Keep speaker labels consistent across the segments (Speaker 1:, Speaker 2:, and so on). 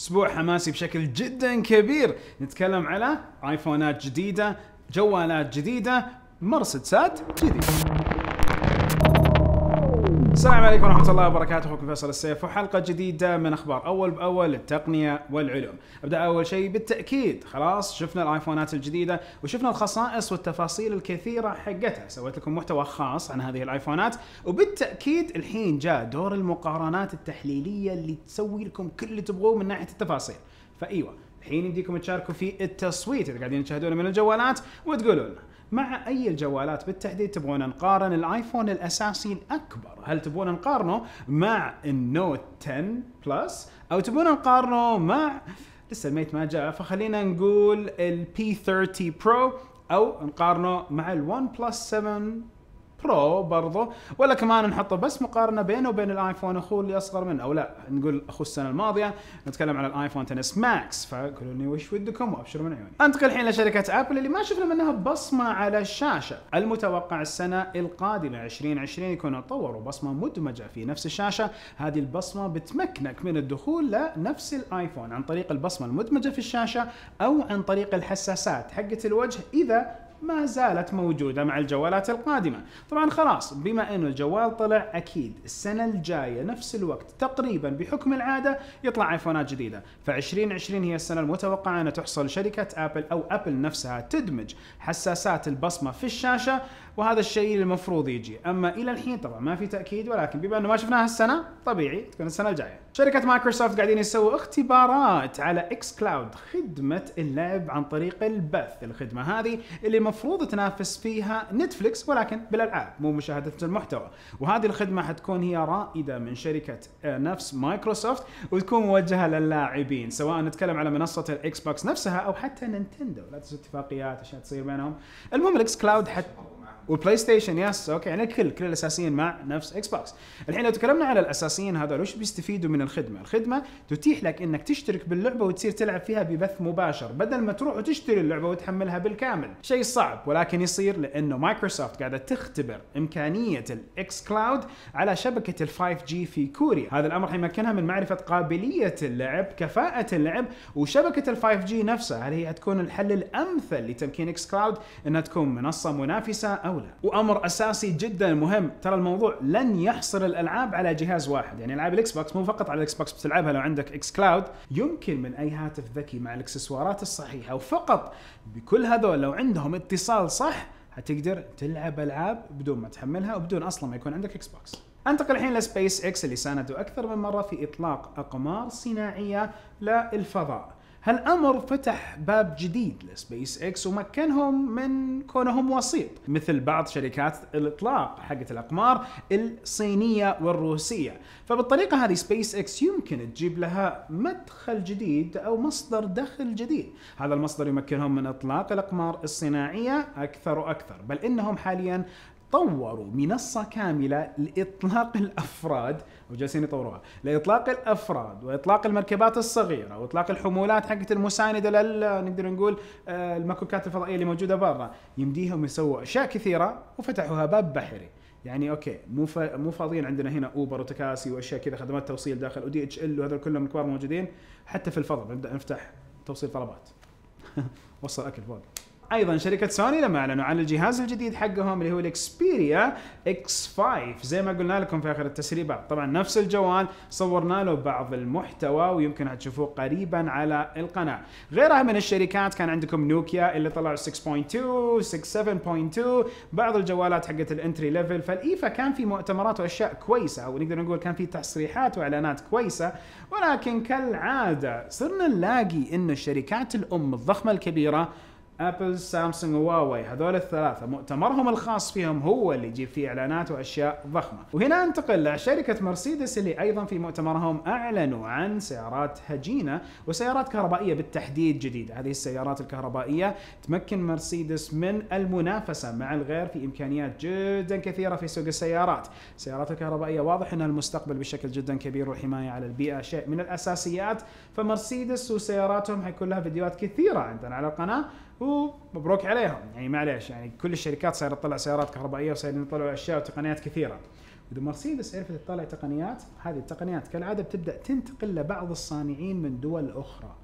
Speaker 1: اسبوع حماسي بشكل جدا كبير نتكلم على ايفونات جديده جوالات جديده مرصد سات جديد السلام عليكم ورحمة الله وبركاته أخوكم فيصل السيف وحلقة جديدة من أخبار أول بأول التقنية والعلوم أبدأ أول شيء بالتأكيد خلاص شفنا الآيفونات الجديدة وشفنا الخصائص والتفاصيل الكثيرة حقتها سويت لكم محتوى خاص عن هذه الآيفونات وبالتأكيد الحين جاء دور المقارنات التحليلية اللي تسوي لكم كل اللي تبغوه من ناحية التفاصيل فأيوه الحين يمديكم تشاركوا في التصويت اذا قاعدين تشاهدونا من الجوالات وتقولون مع اي الجوالات بالتحديد تبغون نقارن الايفون الاساسي الاكبر هل تبغون نقارنه مع النوت 10 بلس او تبغون نقارنه مع لسه الميت ما جاء فخلينا نقول البي 30 برو او نقارنه مع الون بلس 7 برو برضه ولا كمان نحطه بس مقارنه بينه وبين الايفون اخوه اللي اصغر منه او لا نقول اخوه السنه الماضيه نتكلم على الايفون 10 ماكس فقولوا لي وش ودكم وابشروا من عيوني انتقل الحين لشركه ابل اللي ما شفنا منها بصمه على الشاشه المتوقع السنه القادمه 2020 يكونوا طوروا بصمه مدمجه في نفس الشاشه هذه البصمه بتمكنك من الدخول لنفس الايفون عن طريق البصمه المدمجه في الشاشه او عن طريق الحساسات حقه الوجه اذا ما زالت موجودة مع الجوالات القادمة طبعا خلاص بما أن الجوال طلع أكيد السنة الجاية نفس الوقت تقريبا بحكم العادة يطلع آيفونات جديدة ف2020 هي السنة المتوقعة أن تحصل شركة أبل أو أبل نفسها تدمج حساسات البصمة في الشاشة وهذا الشيء المفروض يجي اما الى الحين طبعا ما في تاكيد ولكن بما انه ما شفناها السنه طبيعي تكون السنه الجايه شركه مايكروسوفت قاعدين يسووا اختبارات على اكس كلاود خدمه اللعب عن طريق البث الخدمه هذه اللي المفروض تنافس فيها نتفليكس ولكن بالالعاب مو مشاهده المحتوى وهذه الخدمه حتكون هي رائده من شركه آه، نفس مايكروسوفت وتكون موجهه للاعبين سواء نتكلم على منصه الاكس بوكس نفسها او حتى نينتندو لا تنسوا اتفاقيات عشان تصير بينهم المهم الاكس كلاود حت... والبلاي ستيشن يس اوكي يعني الكل كل الاساسيين مع نفس اكس بوكس الحين لو تكلمنا على الاساسيين هذول وش بيستفيدوا من الخدمه الخدمه تتيح لك انك تشترك باللعبه وتصير تلعب فيها ببث مباشر بدل ما تروح وتشتري اللعبه وتحملها بالكامل شيء صعب ولكن يصير لانه مايكروسوفت قاعده تختبر امكانيه الاكس كلاود على شبكه ال5 جي في كوريا هذا الامر حيمكنها من معرفه قابليه اللعب كفاءه اللعب وشبكه ال5 جي نفسها هل هي حتكون الحل الامثل لتمكين اكس كلاود انها تكون منصه منافسه او الطاوله وامر اساسي جدا مهم ترى الموضوع لن يحصر الالعاب على جهاز واحد يعني العاب الاكس بوكس مو فقط على الاكس بوكس بتلعبها لو عندك اكس كلاود يمكن من اي هاتف ذكي مع الاكسسوارات الصحيحه وفقط بكل هذول لو عندهم اتصال صح حتقدر تلعب العاب بدون ما تحملها وبدون اصلا ما يكون عندك اكس بوكس انتقل الحين لسبيس اكس اللي ساندوا اكثر من مره في اطلاق اقمار صناعيه للفضاء هالأمر فتح باب جديد لسبيس إكس ومكنهم من كونهم وسيط مثل بعض شركات الإطلاق حقت الأقمار الصينية والروسية فبالطريقة هذه سبيس إكس يمكن تجيب لها مدخل جديد أو مصدر دخل جديد هذا المصدر يمكنهم من إطلاق الأقمار الصناعية أكثر وأكثر بل إنهم حاليا طوروا منصة كاملة لإطلاق الأفراد وجالسين يطوروها لإطلاق الأفراد وإطلاق المركبات الصغيرة وإطلاق الحمولات حقت المساندة لل نقدر نقول آه، المكوكات الفضائية اللي موجودة برا يمديهم يسووا أشياء كثيرة وفتحوها باب بحري يعني اوكي مو ف... مو فاضيين عندنا هنا اوبر وتكاسي واشياء كذا خدمات توصيل داخل ودي اتش ال وهذول كلهم الكبار موجودين حتى في الفضاء نبدا نفتح توصيل طلبات وصل اكل فوق ايضا شركه سوني لما اعلنوا عن الجهاز الجديد حقهم اللي هو الاكسبيريا اكس 5 زي ما قلنا لكم في اخر التسريبات طبعا نفس الجوال صورنا له بعض المحتوى ويمكن هتشوفوه قريبا على القناه غيرها من الشركات كان عندكم نوكيا اللي طلعوا 6.2 6.7.2 بعض الجوالات حقت الانتري ليفل فالايفا كان في مؤتمرات واشياء كويسه او نقدر نقول كان في تصريحات واعلانات كويسه ولكن كالعاده صرنا نلاقي انه الشركات الام الضخمه الكبيره ابل سامسونج هواوي هذول الثلاثه مؤتمرهم الخاص فيهم هو اللي يجيب فيه اعلانات واشياء ضخمه وهنا انتقل لشركه مرسيدس اللي ايضا في مؤتمرهم اعلنوا عن سيارات هجينه وسيارات كهربائيه بالتحديد جديده هذه السيارات الكهربائيه تمكن مرسيدس من المنافسه مع الغير في امكانيات جدا كثيره في سوق السيارات السيارات الكهربائيه واضح انها المستقبل بشكل جدا كبير والحمايه على البيئه شيء من الاساسيات فمرسيدس وسياراتهم حيكون لها فيديوهات كثيره عندنا على القناه ومبروك عليهم يعني معليش يعني كل الشركات صايره تطلع سيارات كهربائيه وصايرين يطلعوا اشياء وتقنيات كثيره اذا مرسيدس عرفت تطلع تقنيات هذه التقنيات كالعاده بتبدا تنتقل لبعض الصانعين من دول اخرى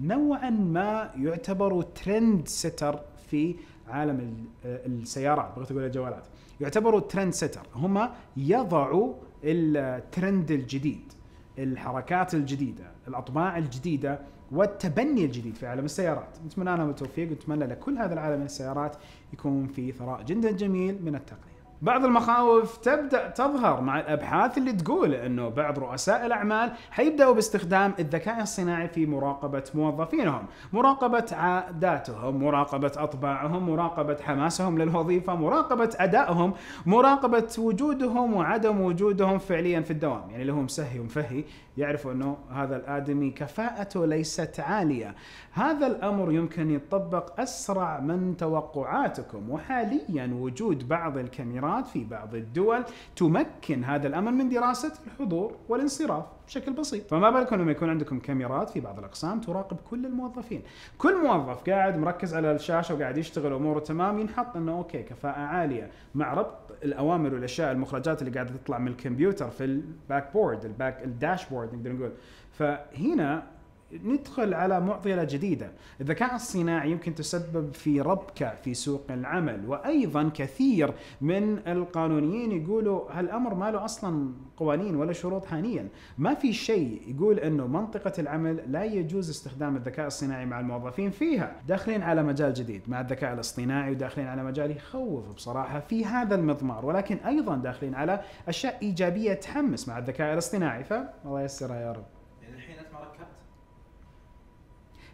Speaker 1: نوعا ما يعتبروا ترند ستر في عالم آه، السيارات بغيت اقول الجوالات يعتبروا ترند ستر هم يضعوا الترند الجديد الحركات الجديده الاطباع الجديده والتبني الجديد في عالم السيارات نتمنى أنا التوفيق ونتمنى لكل هذا العالم من السيارات يكون في ثراء جدا جميل من التقنية بعض المخاوف تبدا تظهر مع الابحاث اللي تقول انه بعض رؤساء الاعمال حيبداوا باستخدام الذكاء الصناعي في مراقبه موظفينهم، مراقبه عاداتهم، مراقبه اطباعهم، مراقبه حماسهم للوظيفه، مراقبه ادائهم، مراقبه وجودهم وعدم وجودهم فعليا في الدوام، يعني لهم سهي ومفهي يعرفوا انه هذا الادمي كفاءته ليست عاليه. هذا الامر يمكن يتطبق اسرع من توقعاتكم وحاليا وجود بعض الكاميرات في بعض الدول تمكن هذا الامر من دراسه الحضور والانصراف بشكل بسيط، فما بالكم لما يكون عندكم كاميرات في بعض الاقسام تراقب كل الموظفين، كل موظف قاعد مركز على الشاشه وقاعد يشتغل اموره تمام ينحط انه اوكي كفاءه عاليه مع ربط الاوامر والاشياء المخرجات اللي قاعده تطلع من الكمبيوتر في الباك بورد الباك الداشبورد نقدر نقول فهنا ندخل على معضله جديده، الذكاء الصناعي يمكن تسبب في ربكه في سوق العمل، وايضا كثير من القانونيين يقولوا هالامر ما له اصلا قوانين ولا شروط حاليا، ما في شيء يقول انه منطقه العمل لا يجوز استخدام الذكاء الصناعي مع الموظفين فيها، داخلين على مجال جديد مع الذكاء الاصطناعي وداخلين على مجال يخوف بصراحه في هذا المضمار، ولكن ايضا داخلين على اشياء ايجابيه تحمس مع الذكاء الاصطناعي، فالله ييسرها يا رب.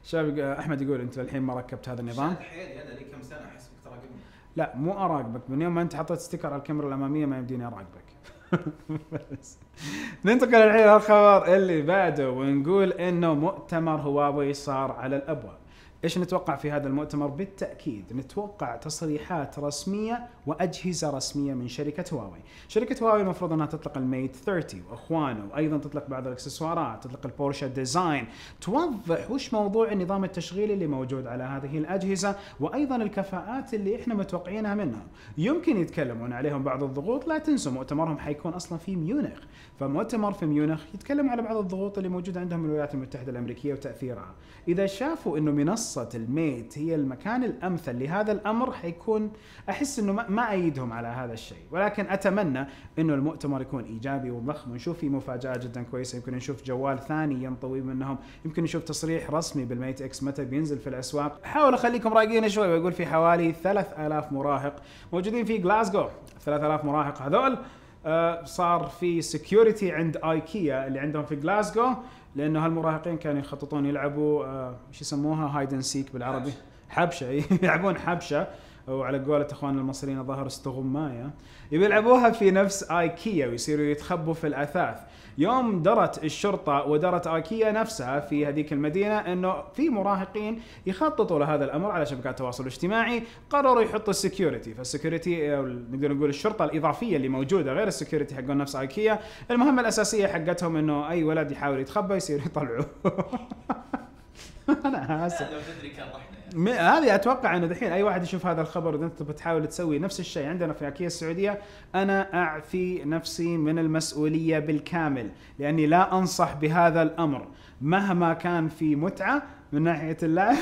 Speaker 1: شباب احمد يقول انت الحين ما ركبت هذا النظام انا لي كم سنه احس لا مو اراقبك من يوم ما انت حطيت ستيكر على الكاميرا الاماميه ما يمديني اراقبك ننتقل الحين للخبر اللي بعده ونقول انه مؤتمر هواوي صار على الابواب ايش نتوقع في هذا المؤتمر؟ بالتاكيد نتوقع تصريحات رسميه واجهزه رسميه من شركه هواوي. شركه هواوي المفروض انها تطلق الميت 30 واخوانه وايضا تطلق بعض الاكسسوارات، تطلق البورشا ديزاين، توضح وش موضوع النظام التشغيلي اللي موجود على هذه الاجهزه وايضا الكفاءات اللي احنا متوقعينها منهم. يمكن يتكلمون عليهم بعض الضغوط، لا تنسوا مؤتمرهم حيكون اصلا في ميونخ، فمؤتمر في ميونخ يتكلم على بعض الضغوط اللي موجوده عندهم من الولايات المتحده الامريكيه وتاثيرها. اذا شافوا انه منصه منصة الميت هي المكان الأمثل لهذا الأمر حيكون أحس أنه ما أيدهم على هذا الشيء ولكن أتمنى أنه المؤتمر يكون إيجابي وضخم ونشوف فيه مفاجأة جدا كويسة يمكن نشوف جوال ثاني ينطوي منهم يمكن نشوف تصريح رسمي بالميت إكس متى بينزل في الأسواق حاول أخليكم رايقين شوي وأقول في حوالي 3000 مراهق موجودين في جلاسكو 3000 مراهق هذول آه، صار في سكيورتي عند ايكيا اللي عندهم في جلاسكو لانه هالمراهقين كانوا يخططون يلعبوا آه، شو يسموها هايد اند سيك بالعربي حبشه إيه. يلعبون حبشه وعلى قولة اخواننا المصريين الظاهر استغمايه يلعبوها في نفس ايكيا ويصيروا يتخبوا في الاثاث يوم درت الشرطة ودرت ايكيا نفسها في هذيك المدينة انه في مراهقين يخططوا لهذا الامر على شبكات التواصل الاجتماعي قرروا يحطوا السكيورتي فالسكيورتي نقدر نقول الشرطة الاضافية اللي موجودة غير السكيورتي حق نفس ايكيا المهمة الاساسية حقتهم انه اي ولد يحاول يتخبى يصير يطلعوه انا اسف لو تدري كان رحنا يعني. هذه اتوقع انه دحين اي واحد يشوف هذا الخبر اذا انت بتحاول تسوي نفس الشيء عندنا في اكيا السعوديه انا اعفي نفسي من المسؤوليه بالكامل لاني لا انصح بهذا الامر مهما كان في متعه من ناحيه اللاعب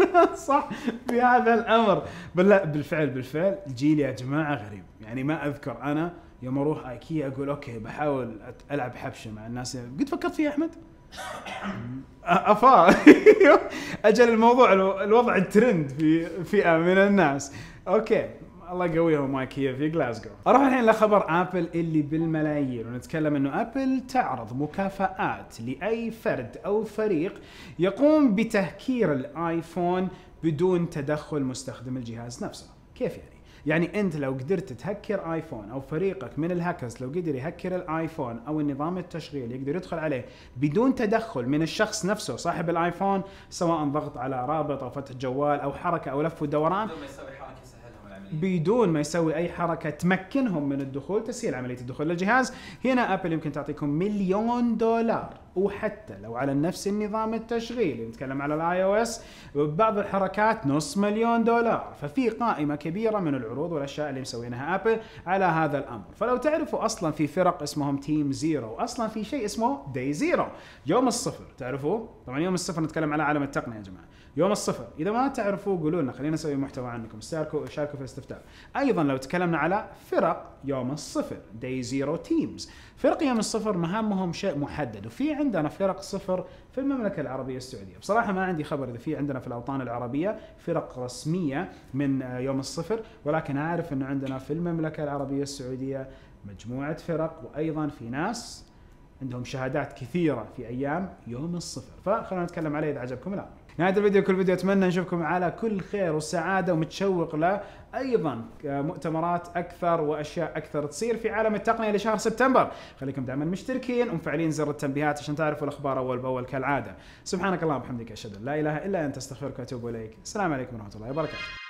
Speaker 1: صح بهذا الامر بالله بالفعل بالفعل جيل يا جماعه غريب يعني ما اذكر انا يوم اروح ايكيا اقول اوكي بحاول العب حبشه مع الناس قد فكرت فيها احمد؟ افا اجل الموضوع الوضع الترند في فئه من الناس اوكي الله يقويهم مايك هي في جلاسكو اروح الحين لخبر ابل اللي بالملايين ونتكلم انه ابل تعرض مكافآت لاي فرد او فريق يقوم بتهكير الايفون بدون تدخل مستخدم الجهاز نفسه كيف يعني يعني انت لو قدرت تهكر ايفون او فريقك من الهاكرز لو قدر يهكر الايفون او النظام التشغيل يقدر يدخل عليه بدون تدخل من الشخص نفسه صاحب الايفون سواء ضغط على رابط او فتح جوال او حركه او لف ودوران بدون ما يسوي اي حركه تمكنهم من الدخول تسهيل عمليه الدخول للجهاز هنا ابل يمكن تعطيكم مليون دولار وحتى لو على نفس النظام التشغيلي نتكلم على الاي او اس بعض الحركات نص مليون دولار ففي قائمه كبيره من العروض والاشياء اللي مسوينها ابل على هذا الامر فلو تعرفوا اصلا في فرق اسمهم تيم زيرو اصلا في شيء اسمه دي زيرو يوم الصفر تعرفوه طبعا يوم الصفر نتكلم على عالم التقنيه يا جماعه يوم الصفر اذا ما تعرفوا قولوا لنا خلينا نسوي محتوى عنكم شاركوا شاركوا في الاستفتاء ايضا لو تكلمنا على فرق يوم الصفر داي زيرو تيمز فرق يوم الصفر مهامهم شيء محدد وفي عندنا فرق صفر في المملكه العربيه السعوديه بصراحه ما عندي خبر اذا في عندنا في الاوطان العربيه فرق رسميه من آه، يوم الصفر ولكن اعرف انه عندنا في المملكه العربيه السعوديه مجموعه فرق وايضا في ناس عندهم شهادات كثيره في ايام يوم الصفر فخلونا نتكلم عليه اذا عجبكم الامر نهايه الفيديو كل فيديو اتمنى نشوفكم على كل خير وسعاده ومتشوق ل ايضا آه، مؤتمرات اكثر واشياء اكثر تصير في عالم التقنيه لشهر سبتمبر خليكم دائما مشتركين ومفعلين زر التنبيهات عشان تعرفوا الاخبار اول باول كالعاده سبحانك اللهم وبحمدك اشهد ان لا اله الا انت استغفرك واتوب اليك السلام عليكم ورحمه الله وبركاته